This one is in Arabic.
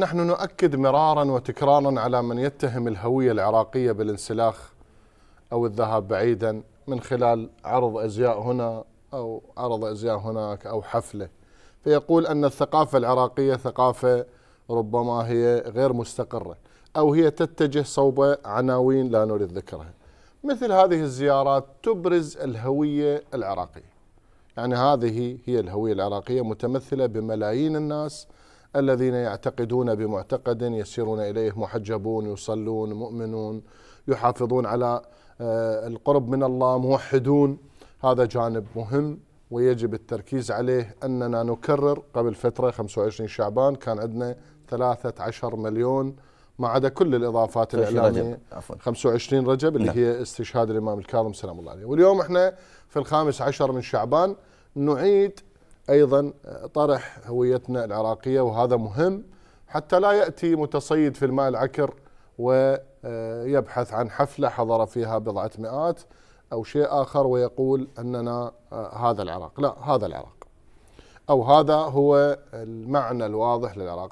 نحن نؤكد مرارا وتكرارا على من يتهم الهوية العراقية بالانسلاخ أو الذهاب بعيدا من خلال عرض أزياء هنا أو عرض أزياء هناك أو حفلة فيقول أن الثقافة العراقية ثقافة ربما هي غير مستقرة أو هي تتجه صوب عناوين لا نريد ذكرها مثل هذه الزيارات تبرز الهوية العراقية يعني هذه هي الهوية العراقية متمثلة بملايين الناس الذين يعتقدون بمعتقد يسيرون اليه محجبون يصلون مؤمنون يحافظون على آه، القرب من الله موحدون هذا جانب مهم ويجب التركيز عليه أننا نكرر قبل فترة 25 شعبان كان عندنا 13 مليون ما عدا كل الإضافات الإعلامية 25 رجب اللي لا. نعم. هي استشهاد الإمام الكاظم سلام الله عليه واليوم احنا في الخامس عشر من شعبان نعيد ايضا طرح هويتنا العراقيه وهذا مهم حتى لا ياتي متصيد في الماء العكر ويبحث عن حفله حضر فيها بضعه مئات او شيء اخر ويقول اننا آه، هذا العراق، لا هذا العراق. او هذا هو المعنى الواضح للعراق،